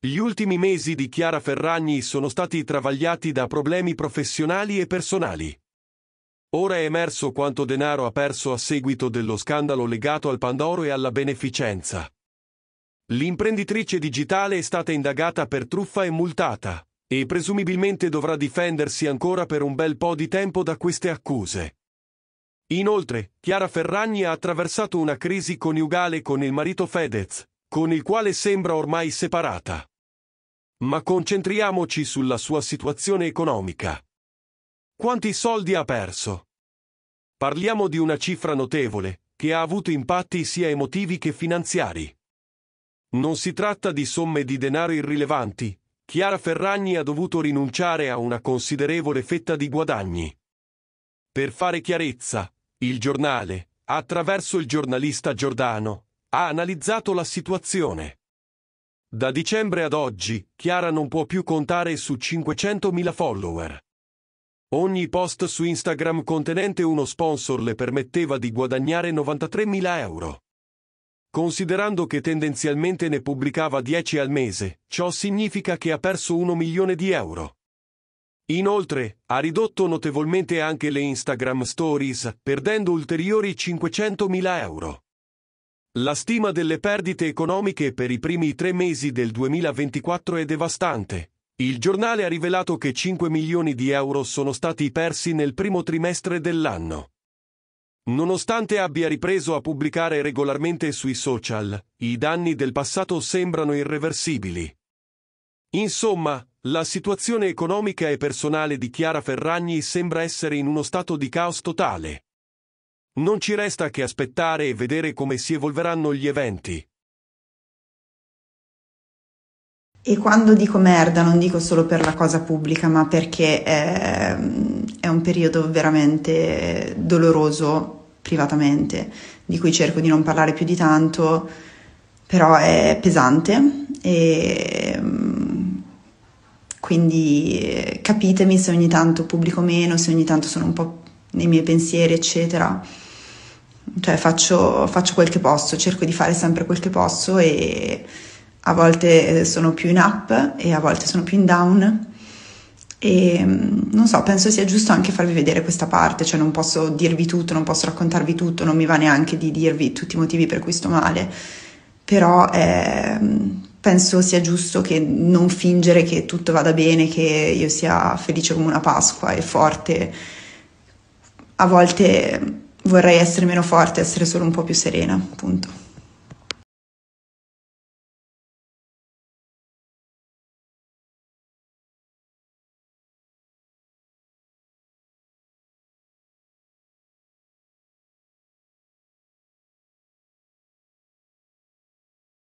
Gli ultimi mesi di Chiara Ferragni sono stati travagliati da problemi professionali e personali. Ora è emerso quanto denaro ha perso a seguito dello scandalo legato al Pandoro e alla beneficenza. L'imprenditrice digitale è stata indagata per truffa e multata, e presumibilmente dovrà difendersi ancora per un bel po' di tempo da queste accuse. Inoltre, Chiara Ferragni ha attraversato una crisi coniugale con il marito Fedez, con il quale sembra ormai separata. Ma concentriamoci sulla sua situazione economica. Quanti soldi ha perso? Parliamo di una cifra notevole, che ha avuto impatti sia emotivi che finanziari. Non si tratta di somme di denaro irrilevanti. Chiara Ferragni ha dovuto rinunciare a una considerevole fetta di guadagni. Per fare chiarezza, il giornale, attraverso il giornalista Giordano, ha analizzato la situazione. Da dicembre ad oggi, Chiara non può più contare su 500.000 follower. Ogni post su Instagram contenente uno sponsor le permetteva di guadagnare 93.000 euro. Considerando che tendenzialmente ne pubblicava 10 al mese, ciò significa che ha perso 1 milione di euro. Inoltre, ha ridotto notevolmente anche le Instagram Stories, perdendo ulteriori 500.000 euro. La stima delle perdite economiche per i primi tre mesi del 2024 è devastante. Il giornale ha rivelato che 5 milioni di euro sono stati persi nel primo trimestre dell'anno. Nonostante abbia ripreso a pubblicare regolarmente sui social, i danni del passato sembrano irreversibili. Insomma, la situazione economica e personale di Chiara Ferragni sembra essere in uno stato di caos totale. Non ci resta che aspettare e vedere come si evolveranno gli eventi. E quando dico merda non dico solo per la cosa pubblica, ma perché è, ehm, è, un periodo veramente doloroso privatamente, di cui cerco di non parlare più di tanto, però è pesante e ehm, quindi capitemi se ogni tanto pubblico meno, se ogni tanto sono un po' nei miei pensieri, eccetera cioè faccio, faccio quel che posso, cerco di fare sempre quel che posso e a volte eh, sono più in up e a volte sono più in down e mm, non so, penso sia giusto anche farvi vedere questa parte, cioè non posso dirvi tutto, non posso raccontarvi tutto, non mi va neanche di dirvi tutti i motivi per cui sto male, però eh, mm, penso sia giusto che non fingere che tutto vada bene, che io sia felice come una Pasqua e forte. A volte vorrei essere meno forte, essere solo un po' più serena, appunto.